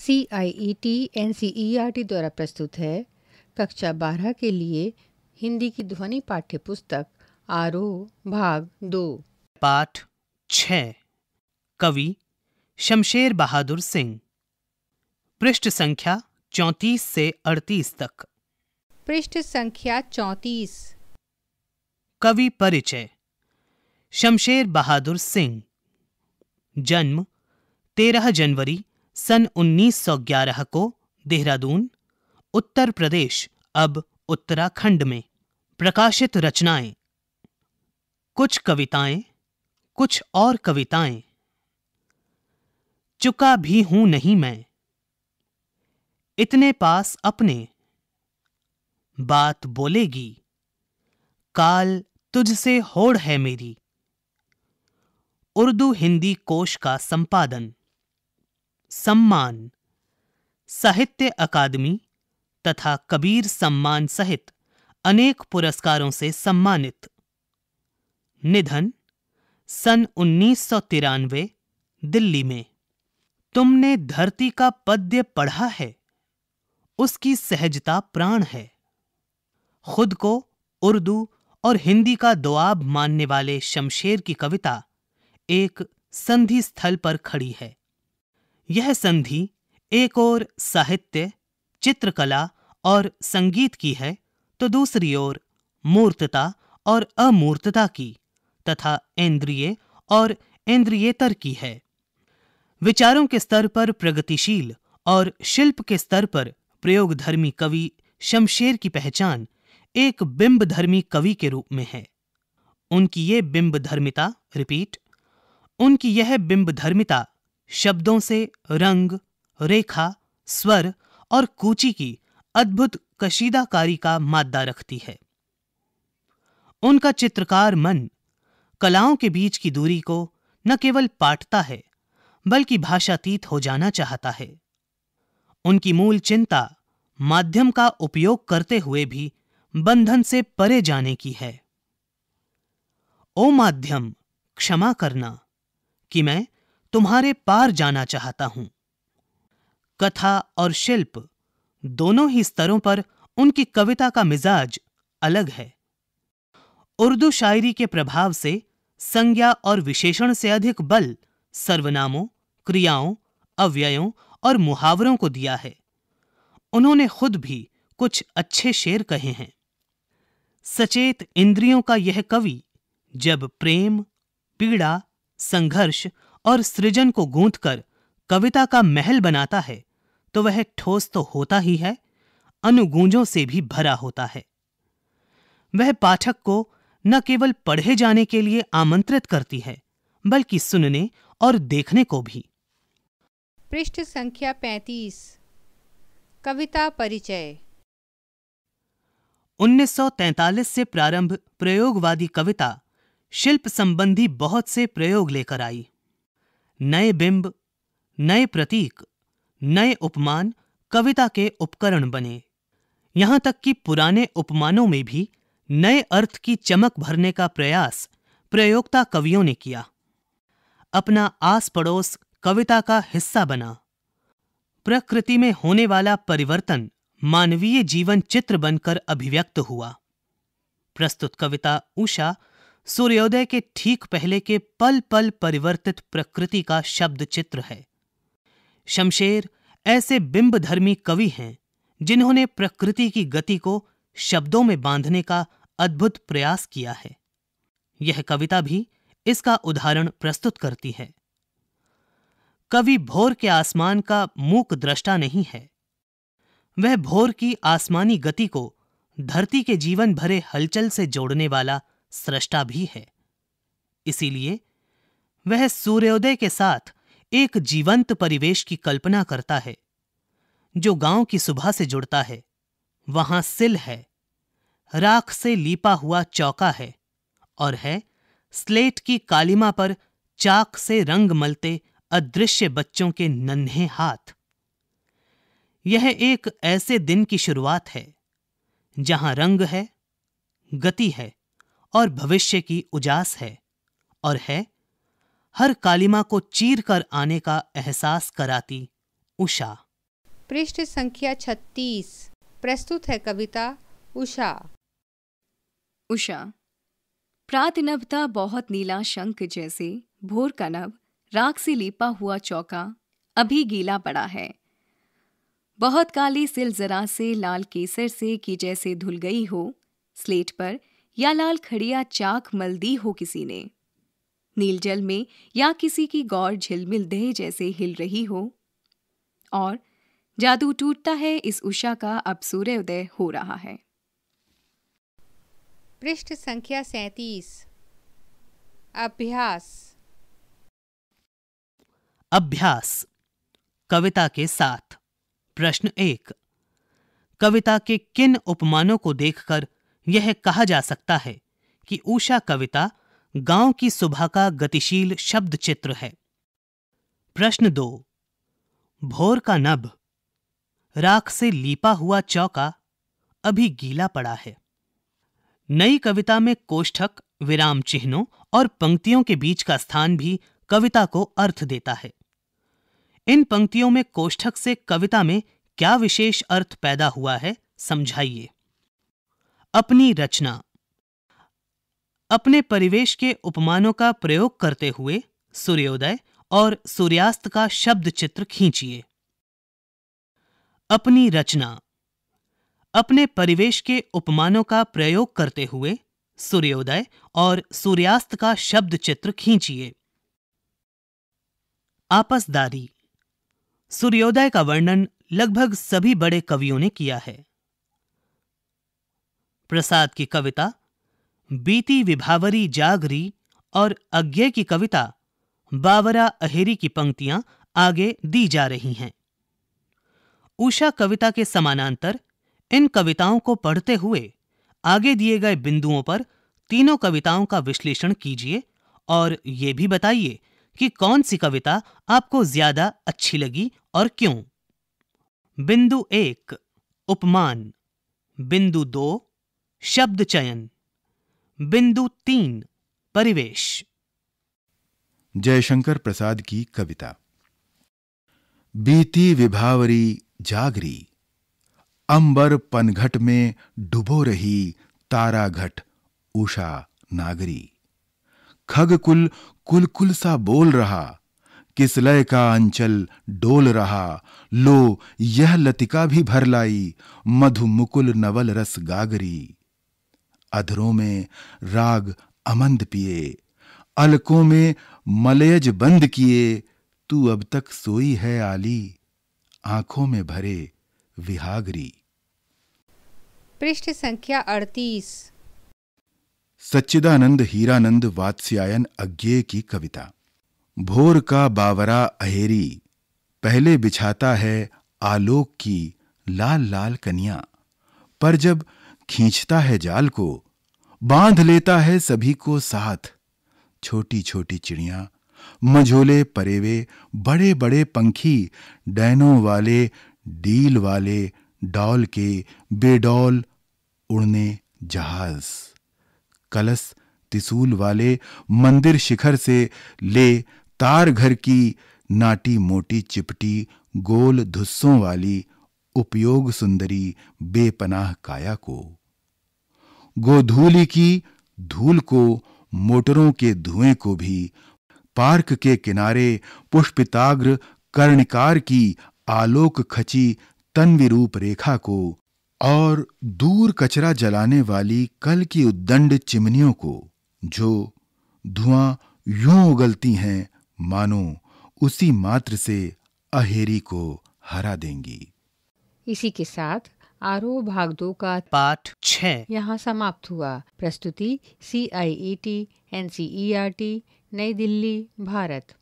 C I E T N C E R T द्वारा प्रस्तुत है कक्षा बारह के लिए हिंदी की ध्वनि पाठ्य पुस्तक आरो भाग दो पाठ छ कवि शमशेर बहादुर सिंह पृष्ठ संख्या चौंतीस से अड़तीस तक पृष्ठ संख्या चौंतीस कवि परिचय शमशेर बहादुर सिंह जन्म तेरह जनवरी सन 1911 को देहरादून उत्तर प्रदेश अब उत्तराखंड में प्रकाशित रचनाएं कुछ कविताएं कुछ और कविताएं चुका भी हूं नहीं मैं इतने पास अपने बात बोलेगी काल तुझसे होड़ है मेरी उर्दू हिंदी कोश का संपादन सम्मान साहित्य अकादमी तथा कबीर सम्मान सहित अनेक पुरस्कारों से सम्मानित निधन सन उन्नीस दिल्ली में तुमने धरती का पद्य पढ़ा है उसकी सहजता प्राण है खुद को उर्दू और हिंदी का दोआब मानने वाले शमशेर की कविता एक संधि स्थल पर खड़ी है यह संधि एक ओर साहित्य चित्रकला और संगीत की है तो दूसरी ओर मूर्तता और अमूर्तता की तथा इंद्रिय और इंद्रियतर की है विचारों के स्तर पर प्रगतिशील और शिल्प के स्तर पर प्रयोगधर्मी कवि शमशेर की पहचान एक बिंबधर्मी कवि के रूप में है उनकी ये बिंबधर्मिता रिपीट उनकी यह बिंबधर्मिता शब्दों से रंग रेखा स्वर और कूची की अद्भुत कशीदाकारी का मादा रखती है उनका चित्रकार मन कलाओं के बीच की दूरी को न केवल पाटता है बल्कि भाषातीत हो जाना चाहता है उनकी मूल चिंता माध्यम का उपयोग करते हुए भी बंधन से परे जाने की है ओ माध्यम क्षमा करना कि मैं तुम्हारे पार जाना चाहता हूं कथा और शिल्प दोनों ही स्तरों पर उनकी कविता का मिजाज अलग है उर्दू शायरी के प्रभाव से संज्ञा और विशेषण से अधिक बल सर्वनामों क्रियाओं अव्ययों और मुहावरों को दिया है उन्होंने खुद भी कुछ अच्छे शेर कहे हैं सचेत इंद्रियों का यह कवि जब प्रेम पीड़ा संघर्ष और सृजन को कर कविता का महल बनाता है तो वह ठोस तो होता ही है अनुगूंजों से भी भरा होता है वह पाठक को न केवल पढ़े जाने के लिए आमंत्रित करती है बल्कि सुनने और देखने को भी पृष्ठ संख्या 35 कविता परिचय 1943 से प्रारंभ प्रयोगवादी कविता शिल्प संबंधी बहुत से प्रयोग लेकर आई नए बिंब नए प्रतीक नए उपमान कविता के उपकरण बने यहां तक कि पुराने उपमानों में भी नए अर्थ की चमक भरने का प्रयास प्रयोक्ता कवियों ने किया अपना आस पड़ोस कविता का हिस्सा बना प्रकृति में होने वाला परिवर्तन मानवीय जीवन चित्र बनकर अभिव्यक्त हुआ प्रस्तुत कविता उषा सूर्योदय के ठीक पहले के पल पल परिवर्तित प्रकृति का शब्द चित्र है शमशेर ऐसे बिंबधर्मी कवि हैं जिन्होंने प्रकृति की गति को शब्दों में बांधने का अद्भुत प्रयास किया है यह कविता भी इसका उदाहरण प्रस्तुत करती है कवि भोर के आसमान का मूक दृष्टा नहीं है वह भोर की आसमानी गति को धरती के जीवन भरे हलचल से जोड़ने वाला सृष्टा भी है इसीलिए वह सूर्योदय के साथ एक जीवंत परिवेश की कल्पना करता है जो गांव की सुबह से जुड़ता है वहां सिल है राख से लीपा हुआ चौका है और है स्लेट की कालिमा पर चाक से रंग मलते अदृश्य बच्चों के नन्हे हाथ यह एक ऐसे दिन की शुरुआत है जहां रंग है गति है और भविष्य की उजास है और है हर कालिमा को चीर कर आने का एहसास कराती उषा पृष्ठ संख्या 36 प्रस्तुत है कविता उषा उषा प्रात नभता बहुत नीला शंख जैसे भोर का नभ राख से लिपा हुआ चौका अभी गीला पड़ा है बहुत काली सिल जरा से लाल केसर से की जैसे धुल गई हो स्लेट पर या लाल खड़िया चाक मल दी हो किसी ने नीलजल में या किसी की गौर झिलमिल देह जैसे हिल रही हो और जादू टूटता है इस उषा का अब सूर्य उदय हो रहा है पृष्ठ संख्या सैतीस अभ्यास अभ्यास कविता के साथ प्रश्न एक कविता के किन उपमानों को देखकर यह कहा जा सकता है कि ऊषा कविता गांव की सुबह का गतिशील शब्द चित्र है प्रश्न दो भोर का नभ राख से लीपा हुआ चौका अभी गीला पड़ा है नई कविता में कोष्ठक विराम चिन्हों और पंक्तियों के बीच का स्थान भी कविता को अर्थ देता है इन पंक्तियों में कोष्ठक से कविता में क्या विशेष अर्थ पैदा हुआ है समझाइए अपनी रचना अपने परिवेश के उपमानों का प्रयोग करते हुए सूर्योदय और सूर्यास्त का शब्द चित्र खींचिए अपनी रचना अपने परिवेश के उपमानों का प्रयोग करते हुए सूर्योदय और सूर्यास्त का शब्द चित्र खींचिए आपसदारी सूर्योदय का वर्णन लगभग सभी बड़े कवियों ने किया है प्रसाद की कविता बीती विभावरी जागरी और अज्ञे की कविता बावरा अहेरी की पंक्तियां आगे दी जा रही हैं उषा कविता के समानांतर इन कविताओं को पढ़ते हुए आगे दिए गए बिंदुओं पर तीनों कविताओं का विश्लेषण कीजिए और ये भी बताइए कि कौन सी कविता आपको ज्यादा अच्छी लगी और क्यों बिंदु एक उपमान बिंदु दो शब्द चयन बिंदु तीन परिवेश जयशंकर प्रसाद की कविता बीती विभावरी जागरी अंबर पनघट में डुबो रही ताराघट उषा नागरी खगकुल कुल कुल सा बोल रहा किसलय का अंचल डोल रहा लो यह लतिका भी भर लाई मधु मुकुल नवल रस गागरी अधरों में राग अमंद पिए अलकों में मलयज बंद किए तू अब तक सोई है आली आंखों में भरे विहागरी पृष्ठ संख्या अड़तीस सच्चिदानंद हीरानंद वात्स्यायन अज्ञे की कविता भोर का बावरा अहेरी पहले बिछाता है आलोक की लाल लाल कनिया पर जब खींचता है जाल को बांध लेता है सभी को साथ छोटी छोटी चिड़िया मझोले परेवे बड़े बड़े पंखी डैनों वाले डील वाले डॉल के बेडॉल उड़ने जहाज कलस तिसूल वाले मंदिर शिखर से ले तार घर की नाटी मोटी चिपटी गोल धुस्सों वाली उपयोग सुंदरी बेपनाह काया को गोधूली की धूल को मोटरों के धुएं को भी पार्क के किनारे पुष्पिताग्र कर्णकार की आलोक खची तन्वी रूप रेखा को और दूर कचरा जलाने वाली कल की उद्दंड चिमनियों को जो धुआं यूं उगलती हैं मानो उसी मात्र से अहेरी को हरा देंगी इसी के साथ आरो भाग दो का पाठ छ यहाँ समाप्त हुआ प्रस्तुति C I E T N C E R T New Delhi Bharat